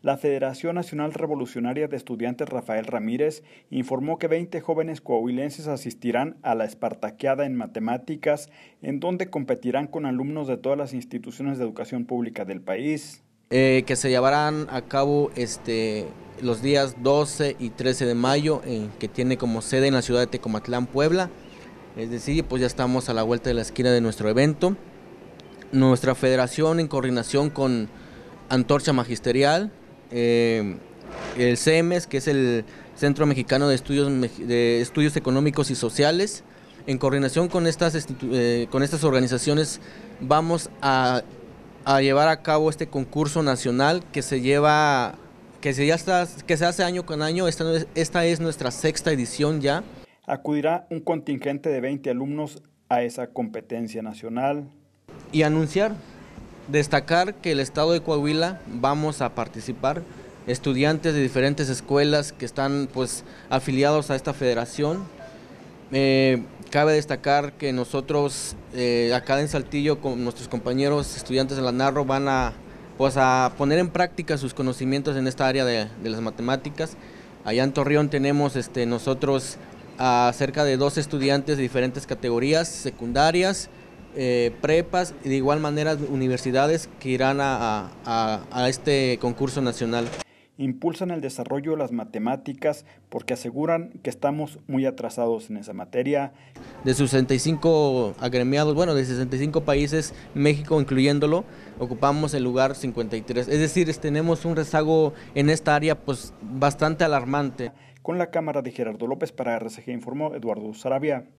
La Federación Nacional Revolucionaria de Estudiantes Rafael Ramírez informó que 20 jóvenes coahuilenses asistirán a la Espartaqueada en Matemáticas, en donde competirán con alumnos de todas las instituciones de educación pública del país. Eh, que se llevarán a cabo este, los días 12 y 13 de mayo, que tiene como sede en la ciudad de Tecomatlán, Puebla. Es decir, pues ya estamos a la vuelta de la esquina de nuestro evento. Nuestra federación en coordinación con Antorcha Magisterial, eh, el CEMES, que es el Centro Mexicano de Estudios, de Estudios Económicos y Sociales. En coordinación con estas, eh, con estas organizaciones vamos a, llevar a cabo este concurso nacional que se lleva, que se, que se hace año con año, esta, esta es nuestra sexta edición ya. Acudirá un contingente de 20 alumnos a esa competencia nacional. Y anunciar Destacar que el Estado de Coahuila vamos a participar estudiantes de diferentes escuelas que están pues afiliados a esta federación. Eh, cabe destacar que nosotros eh, acá en Saltillo con nuestros compañeros estudiantes de la Narro van a, pues, a poner en práctica sus conocimientos en esta área de, de las matemáticas. Allá en Torreón tenemos este, nosotros a cerca de dos estudiantes de diferentes categorías secundarias, eh, prepas y de igual manera universidades que irán a, este concurso nacional. Impulsan el desarrollo de las matemáticas porque aseguran que estamos muy atrasados en esa materia. De 65 agremiados, bueno, de 65 países, México incluyéndolo, ocupamos el lugar 53. Es decir, tenemos un rezago en esta área pues bastante alarmante. Con la cámara de Gerardo López para RCG informó Eduardo Sarabia.